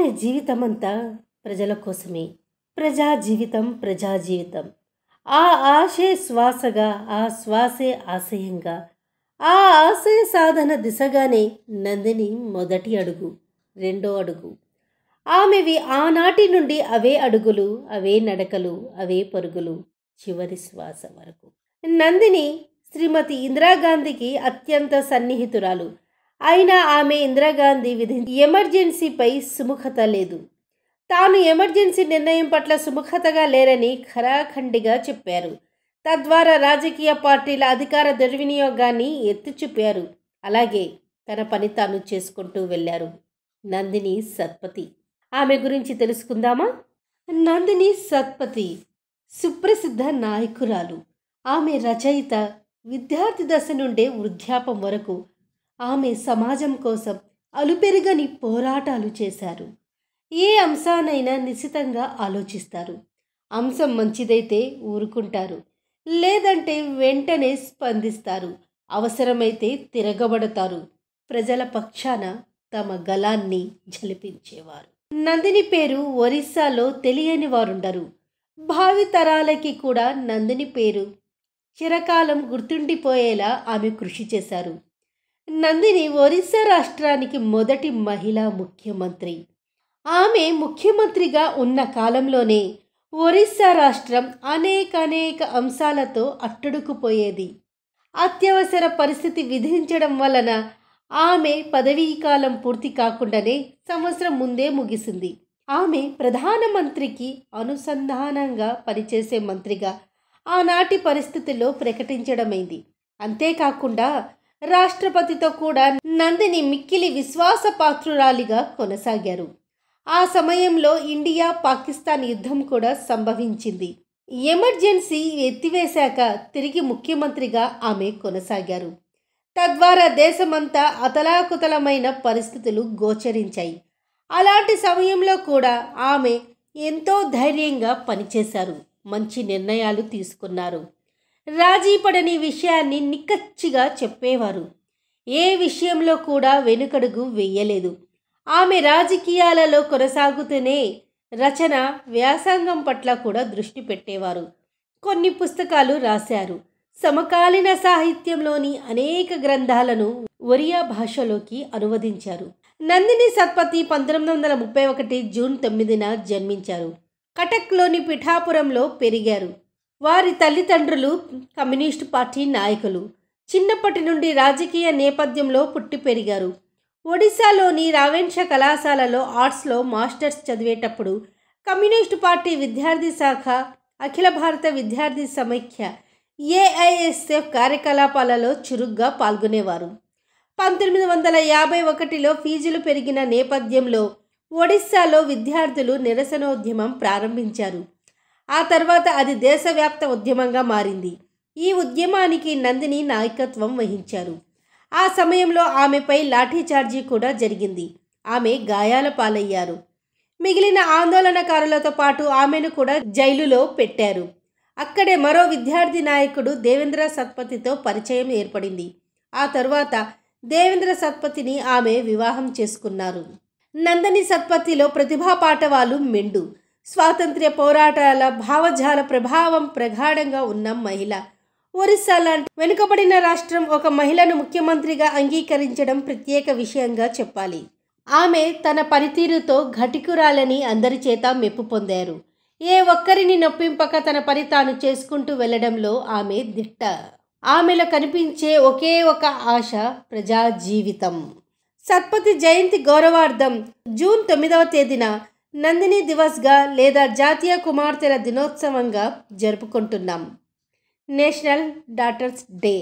ఆమె జీవితమంతా ప్రజల కోసమే ప్రజా జీవితం ప్రజా జీవితం ఆ ఆశే శ్వాసగా ఆ శ్వాసే ఆశయంగా ఆ ఆశయ సాధన దిశగానే నందిని మొదటి అడుగు రెండో అడుగు ఆమెవి ఆనాటి నుండి అవే అడుగులు అవే నడకలు అవే పరుగులు చివరి శ్వాస వరకు నందిని శ్రీమతి ఇందిరాగాంధీకి అత్యంత సన్నిహితురాలు అయినా ఆమె ఇందిరాగాంధీ విధి ఎమర్జెన్సీపై సుముఖత లేదు తాను ఎమర్జెన్సీ నిర్ణయం పట్ల సుముఖతగా లేరని ఖరాఖండిగా చెప్పారు తద్వారా రాజకీయ పార్టీల అధికార దుర్వినియోగాన్ని ఎత్తిచూపారు అలాగే తన పని తాను చేసుకుంటూ వెళ్ళారు నందిని సత్పతి ఆమె గురించి తెలుసుకుందామా నందిని సత్పతి సుప్రసిద్ధ నాయకురాలు ఆమె రచయిత విద్యార్థి దశ నుండే వృద్ధాపం వరకు ఆమె సమాజం కోసం అలుపెరగని పోరాటాలు చేశారు ఏ అంశానైనా నిశితంగా ఆలోచిస్తారు అంశం మంచిదైతే ఊరుకుంటారు లేదంటే వెంటనే స్పందిస్తారు అవసరమైతే తిరగబడతారు ప్రజల పక్షాన తమ గలాన్ని జలిపించేవారు నందిని పేరు ఒరిస్సాలో తెలియని వారుండరు భావితరాలకి కూడా నందిని పేరు చిరకాలం గుర్తుండిపోయేలా ఆమె కృషి చేశారు నందిని ఒరిస్సా రాష్ట్రానికి మొదటి మహిళా ముఖ్యమంత్రి ఆమె ముఖ్యమంత్రిగా ఉన్న కాలంలోనే ఒరిస్సా రాష్ట్రం అనేక అనేక అంశాలతో అట్టుడుకుపోయేది అత్యవసర పరిస్థితి విధించడం వలన ఆమె పదవీ కాలం పూర్తి కాకుండానే సంవత్సరం ముందే ముగిసింది ఆమె ప్రధానమంత్రికి అనుసంధానంగా పనిచేసే మంత్రిగా ఆనాటి పరిస్థితుల్లో ప్రకటించడమైంది అంతేకాకుండా రాష్ట్రపతితో కూడా నందిని మిక్కిలి విశ్వాస పాత్రురాలిగా కొనసాగారు ఆ సమయంలో ఇండియా పాకిస్తాన్ యుద్ధం కూడా సంభవించింది ఎమర్జెన్సీ ఎత్తివేశాక తిరిగి ముఖ్యమంత్రిగా ఆమె కొనసాగారు తద్వారా దేశమంతా అతలాకుతలమైన పరిస్థితులు గోచరించాయి అలాంటి సమయంలో కూడా ఆమె ఎంతో ధైర్యంగా పనిచేశారు మంచి నిర్ణయాలు తీసుకున్నారు రాజీ పడని విషయాన్ని నిక్కచ్చిగా చెప్పేవారు ఏ విషయంలో కూడా వెనుకడుగు వెయ్యలేదు ఆమె రాజకీయాలలో కొనసాగుతూనే రచన వ్యాసంగం పట్ల కూడా దృష్టి పెట్టేవారు కొన్ని పుస్తకాలు రాశారు సమకాలీన సాహిత్యంలోని అనేక గ్రంథాలను ఒరియా భాషలోకి అనువదించారు నందిని సత్పతి పంతొమ్మిది వందల ముప్పై ఒకటి జూన్ తొమ్మిదిన జన్మించారు కటక్లోని పిఠాపురంలో పెరిగారు వారి తల్లిదండ్రులు కమ్యూనిస్టు పార్టీ నాయకులు చిన్నప్పటి నుండి రాజకీయ నేపథ్యంలో పుట్టి పెరిగారు ఒడిశాలోని రావెన్ష కళాశాలలో ఆర్ట్స్లో మాస్టర్స్ చదివేటప్పుడు కమ్యూనిస్టు పార్టీ విద్యార్థి శాఖ అఖిల భారత విద్యార్థి సమైక్య ఏఐఎస్ఎఫ్ కార్యకలాపాలలో చురుగ్గా పాల్గొనేవారు పంతొమ్మిది వందల యాభై ఒకటిలో ఫీజులు పెరిగిన నేపథ్యంలో ఒడిస్సాలో విద్యార్థులు నిరసనోద్యమం ప్రారంభించారు ఆ తర్వాత అది దేశవ్యాప్త ఉద్యమంగా మారింది ఈ ఉద్యమానికి నందిని నాయకత్వం వహించారు ఆ సమయంలో ఆమెపై లాఠీచార్జీ కూడా జరిగింది ఆమె గాయాల పాలయ్యారు మిగిలిన ఆందోళనకారులతో పాటు ఆమెను కూడా జైలులో పెట్టారు అక్కడే మరో విద్యార్థి నాయకుడు దేవేంద్ర సత్పతితో పరిచయం ఏర్పడింది ఆ తర్వాత దేవేంద్ర సత్పతిని ఆమె వివాహం చేసుకున్నారు నందని సత్పతిలో ప్రతిభా పాటవాలు మెండు స్వాతంత్ర్య పోరాటాల భావజాల ప్రభావం ప్రగాఢంగా ఉన్న మహిళ ఒరిస్సా లాంటి వెనుకబడిన రాష్ట్రం ఒక మహిళను ముఖ్యమంత్రిగా అంగీకరించడం ప్రత్యేక విషయంగా చెప్పాలి ఆమె తన పనితీరుతో ఘటికురాలని అందరి చేత మెప్పు పొందారు ఏ ఒక్కరిని నొప్పింపక తన పని తాను చేసుకుంటూ వెళ్లడంలో ఆమె దిట్ట ఆమెలో కనిపించే ఒకే ఒక ఆశ ప్రజా జీవితం సత్పతి జయంతి గౌరవార్థం జూన్ తొమ్మిదవ తేదీన నందిని దివస్గా లేదా జాతీయ కుమార్తెల దినోత్సవంగా జరుపుకుంటున్నాం నేషనల్ డాటర్స్ డే